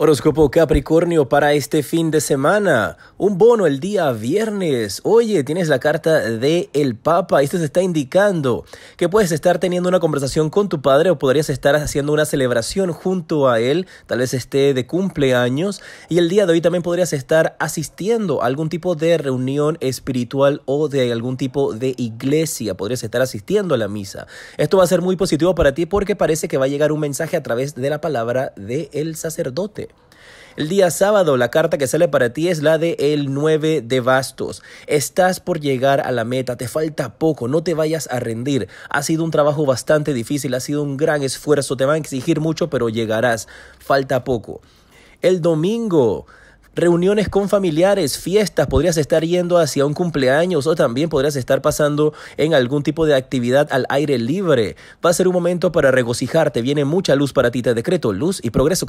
Horóscopo Capricornio para este fin de semana. Un bono el día viernes. Oye, tienes la carta de el Papa. Esto te está indicando que puedes estar teniendo una conversación con tu padre o podrías estar haciendo una celebración junto a él. Tal vez esté de cumpleaños. Y el día de hoy también podrías estar asistiendo a algún tipo de reunión espiritual o de algún tipo de iglesia. Podrías estar asistiendo a la misa. Esto va a ser muy positivo para ti porque parece que va a llegar un mensaje a través de la palabra del sacerdote. El día sábado la carta que sale para ti es la de el 9 de bastos. Estás por llegar a la meta, te falta poco, no te vayas a rendir. Ha sido un trabajo bastante difícil, ha sido un gran esfuerzo, te va a exigir mucho, pero llegarás. Falta poco. El domingo reuniones con familiares, fiestas, podrías estar yendo hacia un cumpleaños o también podrías estar pasando en algún tipo de actividad al aire libre. Va a ser un momento para regocijarte, viene mucha luz para ti, te decreto luz y progreso.